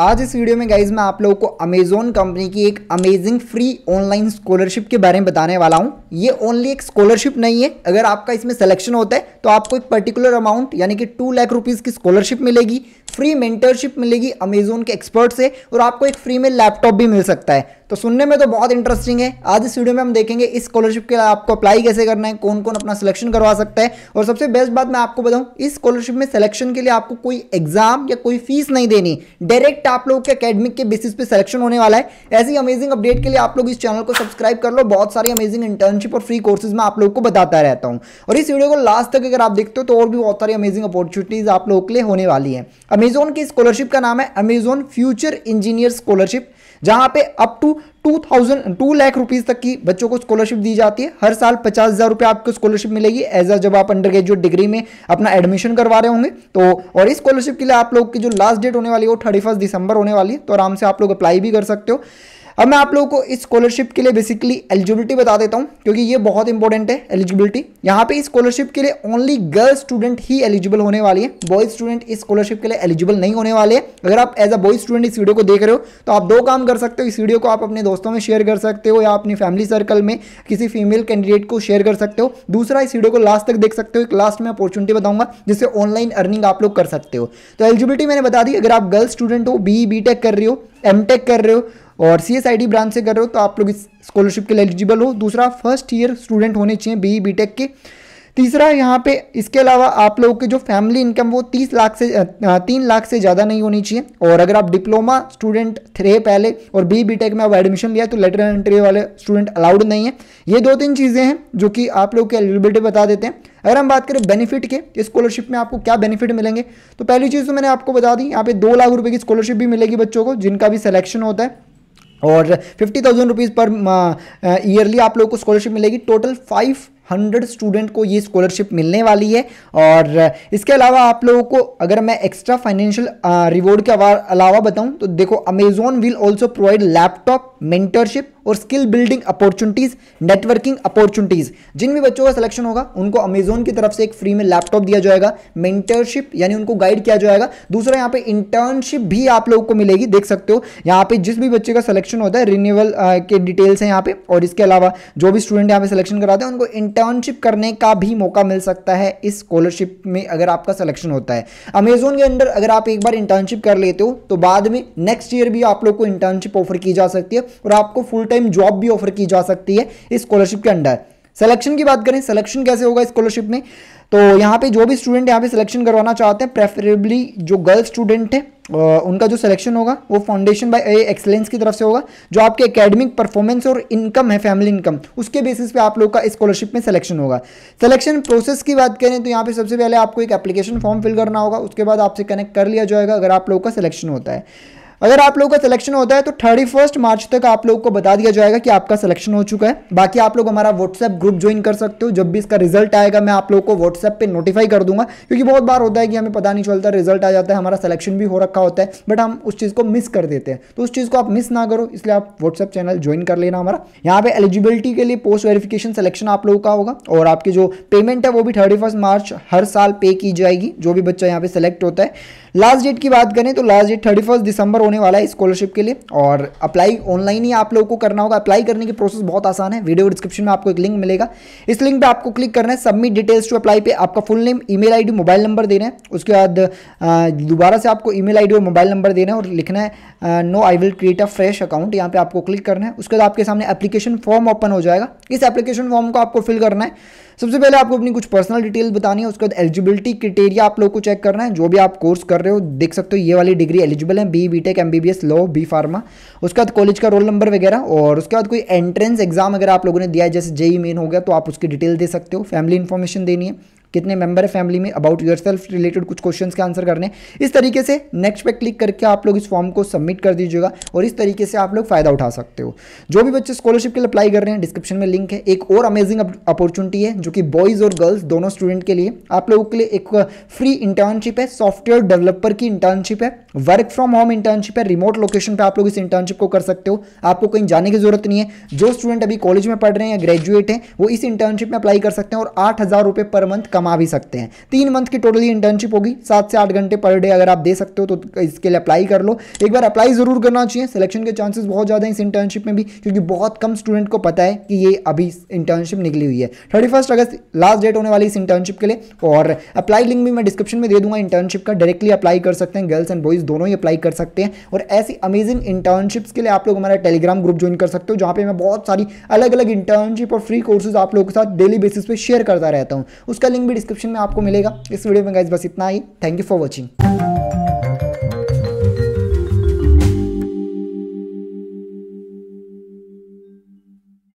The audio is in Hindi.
आज इस वीडियो में गाइज मैं आप लोगों को अमेजोन कंपनी की एक अमेजिंग फ्री ऑनलाइन स्कॉलरशिप के बारे में बताने वाला हूं ये ओनली एक स्कॉलरशिप नहीं है अगर आपका इसमें सिलेक्शन होता है तो आपको एक पर्टिकुलर अमाउंट यानी कि टू लाख रुपीज़ की स्कॉलरशिप मिलेगी फ्री मेंटरशिप मिलेगी अमेजोन के एक्सपर्ट से और आपको एक फ्री में लैपटॉप भी मिल सकता है तो सुनने में तो बहुत इंटरेस्टिंग है आज इस वीडियो में हम देखेंगे इस स्कॉलरशिप के लिए आपको अप्लाई कैसे करना है कौन कौन अपना सिलेक्शन करवा सकता है और सबसे बेस्ट बात मैं आपको बताऊं इस स्कॉलरशिप में सिलेक्शन के लिए आपको कोई एग्जाम या कोई फीस नहीं देनी डायरेक्ट डायरेक्ट आप लोगों के अकेडमिक के बेसिस पे सिलेक्शन होने वाला है ऐसी अमेजिंग अपडेट के लिए आप लोग इस चैनल को सब्सक्राइब कर लो बहुत सारी अमेजिंग इंटर्नशिप और फ्री कोर्सेज में आप लोग को बताता रहता हूँ और इस वीडियो को लास्ट तक अगर आप देखते हो तो और भी बहुत सारी अमेजिंग अपॉर्चुनिटीज आप लोगों के लिए होने वाली है अमेजोन की स्कॉलरशिप का नाम है अमेजोन फ्यूचर इंजीनियर स्कॉलरशिप जहां पे up to two thousand two lakh rupees तक की बच्चों को स्कॉलरशिप दी जाती है हर साल पचास हज़ार रुपये आपको स्कॉलरशिप मिलेगी एज अ जब आप अंडर ग्रेजुएट डिग्री में अपना एडमिशन करवा रहे होंगे तो और इस स्कॉलरशिप के लिए आप लोग की जो लास्ट डेट होने वाली है वो थर्टी दिसंबर होने वाली है तो आराम से आप लोग अप्लाई भी कर सकते हो अब मैं आप लोगों को इस स्कॉलरशिप के लिए बेसिकली एलिजिबिलिटी बता देता हूँ क्योंकि ये बहुत इंपॉर्टेंट है एलिजिबिलिटी यहाँ पे स्कॉलरशिप के लिए ओनली गर्ल्स स्टूडेंट ही एलिजिबल होने वाली है बॉयज स्टूडेंट इस स्कॉलरशिप के लिए एलिजिबल नहीं होने वाले हैं अगर आप एज अ बॉयज स्टूडेंट इस वीडियो को देख रहे हो तो आप दो काम कर सकते हो इस वीडियो को आप अपने दोस्तों में शेयर कर सकते हो या अपनी फैमिली सर्कल में किसी फीमेल कैंडिडेट को शेयर कर सकते हो दूसरा इस वीडियो को लास्ट तक देख सकते हो एक लास्ट में अपॉर्चुनिटी बताऊंगा जिससे ऑनलाइन अर्निंग आप लोग कर सकते हो तो एलिजिबिलिटी मैंने बता दी अगर आप गर्ल्स स्टूडेंट हो बी बी टेक कर रहे हो एम टेक कर रहे हो और C S I D branch से कर रहे हो तो आप लोग इस स्कॉलरशिप के लिए एलिजिबल हो दूसरा फर्स्ट ईयर स्टूडेंट होने चाहिए बी बी टेक के तीसरा यहाँ पे इसके अलावा आप लोगों के जो फैमिली इनकम वो तीस लाख से तीन लाख से ज़्यादा नहीं होनी चाहिए और अगर आप डिप्लोमा स्टूडेंट थे पहले और बी बी टेक में आप एडमिशन लिया तो लेटर एंट्री वाले स्टूडेंट अलाउड नहीं है ये दो तीन चीज़ें हैं जो कि आप लोग के एलिजिबिलिटी बता देते हैं अगर हम बात करें बेनिफिट के स्कॉलरशिप में आपको क्या बेनिफिट मिलेंगे तो पहली चीज़ तो मैंने आपको बता दी यहाँ पे दो लाख रुपये की स्कॉलरशिप भी मिलेगी बच्चों को जिनका भी सिलेक्शन होता है और fifty thousand rupees per yearly आप लोगों को स्कॉलरशिप मिलेगी टोटल फाइव हंड्रेड स्टूडेंट को ये स्कॉलरशिप मिलने वाली है और इसके अलावा आप लोगों को अगर मैं एक्स्ट्रा फाइनेंशियल रिवॉर्ड के अलावा बताऊं तो देखो Amazon will also provide laptop mentorship और skill building opportunities networking opportunities जिन भी बच्चों का सिलेक्शन होगा उनको अमेजोन की तरफ से एक फ्री में लैपटॉप दिया जाएगा मेंटरशिप यानी उनको गाइड किया जाएगा दूसरा यहाँ पे इंटर्नशिप भी आप लोगों को मिलेगी देख सकते हो यहाँ पे जिस भी बच्चे का सिलेक्शन होता है रिन्यूअल के डिटेल्स हैं यहाँ पे और इसके अलावा जो भी स्टूडेंट यहाँ पे सिलेक्शन कराते हैं उनको इंटर्नशिप करने का भी मौका मिल सकता है इस स्कॉलरशिप में अगर आपका सिलेक्शन होता है अमेजोन के अंदर अगर आप एक बार इंटर्नशिप कर लेते हो तो बाद में नेक्स्ट ईयर भी आप लोग को इंटर्नशिप ऑफर की जा सकती है और आपको फुल टाइम जॉब भी ऑफर की जा सकती है इस स्कॉलरशिप के अंडर सिलेक्शन की बात करें सिलेक्शन कैसे होगा स्कॉलरशिप में तो यहाँ पे जो भी स्टूडेंट यहाँ पे सिलेक्शन करवाना चाहते हैं प्रेफरेबली जो गर्ल स्टूडेंट है उनका जो सिलेक्शन होगा वो फाउंडेशन बाय एक्सलेंस की तरफ से होगा जो आपके एकेडमिक परफॉर्मेंस और इनकम है फैमिली इनकम उसके बेसिस पे आप लोग का स्कॉलरशिप में सिलेक्शन होगा सिलेक्शन प्रोसेस की बात करें तो यहाँ पे सबसे पहले आपको एक एप्लीकेशन फॉर्म फिल करना होगा उसके बाद आपसे कनेक्ट कर लिया जाएगा अगर आप लोग का सिलेक्शन होता है अगर आप लोगों का सिलेक्शन होता है तो थर्टी फर्स्ट मार्च तक आप लोगों को बता दिया जाएगा कि आपका सिलेक्शन हो चुका है बाकी आप लोग हमारा व्हाट्सएप ग्रुप ज्वाइन कर सकते हो जब भी इसका रिजल्ट आएगा मैं आप लोगों को व्हाट्सएप पे नोटिफाई कर दूंगा क्योंकि बहुत बार होता है कि हमें पता नहीं चलता रिजल्ट आ जाता है हमारा सिलेक्शन भी हो रखा होता है बट हम उस चीज़ को मिस कर देते हैं तो उस चीज़ को आप मिस ना करो इसलिए आप व्हाट्सएप चैनल ज्वाइन कर लेना हमारा यहाँ पे एलिजिबिलिटी के लिए पोस्ट वेरिफिकेशन सिलेक्शन आप लोगों का होगा और आपकी जो पेमेंट है वो भी थर्टी मार्च हर साल पे की जाएगी जो भी बच्चा यहाँ पे सिलेक्ट होता है लास्ट डेट की बात करें तो लास्ट डेट थर्टी दिसंबर होने वाला है स्कॉलरशिप के लिए और अप्लाई ऑनलाइन ही आप लोगों को करना होगा अप्लाई करने की प्रोसेस बहुत आसान है वीडियो डिस्क्रिप्शन में आपको एक लिंक मिलेगा इस लिंक पर आपको क्लिक करना है सबमिट डिटेल्स टू अप्लाई पे आपका full name email ID mobile number देना है उसके बाद दोबारा से आपको ईमेल आईडी और मोबाइल नंबर देना है और लिखना है no I will create a fresh account यहाँ पे आपको क्लिक करना है उसके बाद आपके सामने एप्लीकेशन फॉर्म ओपन हो जाएगा इस एप्लीकेशन फॉर्म को आपको फिल करना है सबसे पहले आपको अपनी कुछ पर्सनल डिटेल बतानी है उसके बाद एलिजिबिलिटी क्रिटेरिया आप लोग को चेक करना है जो भी आप कोर्स कर रहे हो देख सकते हो ये वाली डिग्री एलिजिबल है B B tech M B B S law B pharma उसके बाद कॉलेज का रोल नंबर वगैरह और उसके बाद कोई एंट्रेंस एग्जाम अगर आप लोगों ने दिया है जैसे जेई मेन e हो गया तो आप उसकी डिटेल दे सकते हो फैमिली इन्फॉर्मेशन देनी है कितने मेंबर है फैमिली में अबाउट योर सेल्फ रिलेटेड कुछ क्वेश्चन के आंसर करने इस तरीके से नेक्स्ट पे क्लिक करके आप लोग इस फॉर्म को सबमिट कर दीजिएगा और इस तरीके से आप लोग फायदा उठा सकते हो जो भी बच्चे स्कॉलरशिप के लिए अप्लाई कर रहे हैं डिस्क्रिप्शन में लिंक है एक और अमेजिंग अपॉर्चुनिटी है जो कि बॉयज़ और गर्ल्स दोनों स्टूडेंट के लिए आप लोगों के लिए एक फ्री uh, इंटर्नशिप है सॉफ्टवेयर डेवलपर की इंटर्नशिप है वर्क फ्रॉम होम इंटर्नशिप है रिमोट लोकेशन पर आप लोग इस इंटर्नशिप को कर सकते हो आपको कहीं जाने की जरूरत नहीं है जो स्टूडेंट अभी कॉलेज में पढ़ रहे हैं या ग्रेजुएट हैं वो इस इंटर्नशिप में अप्लाई कर सकते हैं और आठ हज़ार रुपये पर मंथ कमा भी सकते हैं तीन मंथ की टोटली इंटर्नशिप होगी सात से आठ घंटे पर डे अगर आप दे सकते हो तो इसके लिए अप्लाई कर लो एक बार अप्लाई ज़रूर करना चाहिए सिलेक्शन के चांसेस बहुत ज़्यादा हैं इस इंटर्नशिप में भी क्योंकि बहुत कम स्टूडेंट को पता है कि ये अभी इंटर्नशिप निकली हुई है थर्टी फर्स्ट अगस्त लास्ट डेट होने वाली इस इंटर्नशिप के लिए और अप्लाई लिंक भी मैं डिस्क्रिप्शन में दे दूंगा इंटर्नशिप का डायरेक्टली अप्लाई कर सकते हैं गर्ल्स एंड बॉयज़ दोनों ही अप्लाई कर सकते हैं और ऐसी अमेजिंग इंटर्नशिप्स के लिए आप लोग हमारा टेलीग्राम ग्रुप ज्वाइन कर सकते हो जहां पे मैं बहुत सारी अलग अलग इंटर्नशिप और फ्री कोर्सेज आप लोगों के साथ डेली बेसिस पे शेयर करता रहता हूँ उसका लिंक भी डिस्क्रिप्शन में आपको मिलेगा इस वीडियो में गाइज बस इतना ही थैंक यू फॉर वॉचिंग